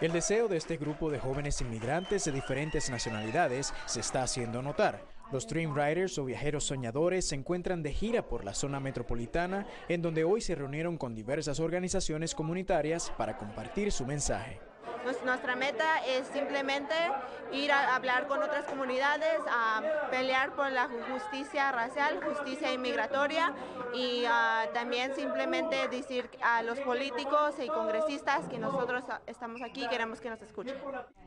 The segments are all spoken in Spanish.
El deseo de este grupo de jóvenes inmigrantes de diferentes nacionalidades se está haciendo notar. Los Dream Riders o viajeros soñadores se encuentran de gira por la zona metropolitana, en donde hoy se reunieron con diversas organizaciones comunitarias para compartir su mensaje nuestra meta es simplemente ir a hablar con otras comunidades, a pelear por la justicia racial, justicia inmigratoria y ah, también simplemente decir a los políticos y congresistas que nosotros estamos aquí y queremos que nos escuchen.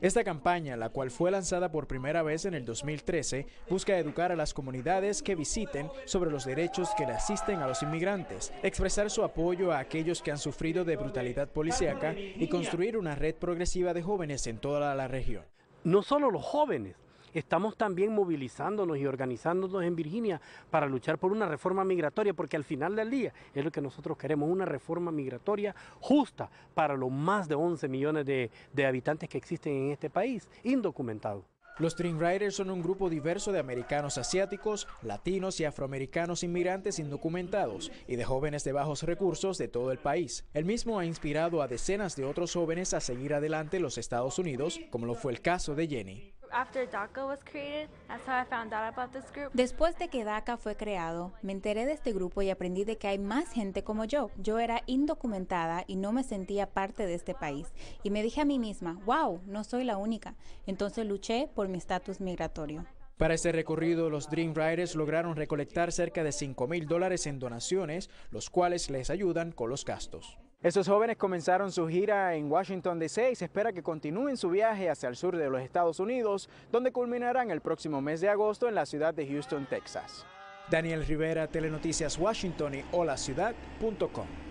Esta campaña, la cual fue lanzada por primera vez en el 2013, busca educar a las comunidades que visiten sobre los derechos que le asisten a los inmigrantes, expresar su apoyo a aquellos que han sufrido de brutalidad policíaca y construir una red progresiva de jóvenes en toda la región. No solo los jóvenes, estamos también movilizándonos y organizándonos en Virginia para luchar por una reforma migratoria, porque al final del día es lo que nosotros queremos, una reforma migratoria justa para los más de 11 millones de, de habitantes que existen en este país, indocumentados. Los Dream Riders son un grupo diverso de americanos asiáticos, latinos y afroamericanos inmigrantes indocumentados y de jóvenes de bajos recursos de todo el país. El mismo ha inspirado a decenas de otros jóvenes a seguir adelante en los Estados Unidos, como lo fue el caso de Jenny. Después de que DACA fue creado, me enteré de este grupo y aprendí de que hay más gente como yo. Yo era indocumentada y no me sentía parte de este país. Y me dije a mí misma, wow, no soy la única. Entonces luché por mi estatus migratorio. Para este recorrido, los Dream Riders lograron recolectar cerca de 5 mil dólares en donaciones, los cuales les ayudan con los gastos. Esos jóvenes comenzaron su gira en Washington DC y se espera que continúen su viaje hacia el sur de los Estados Unidos, donde culminarán el próximo mes de agosto en la ciudad de Houston, Texas. Daniel Rivera, Telenoticias Washington y holaciudad.com.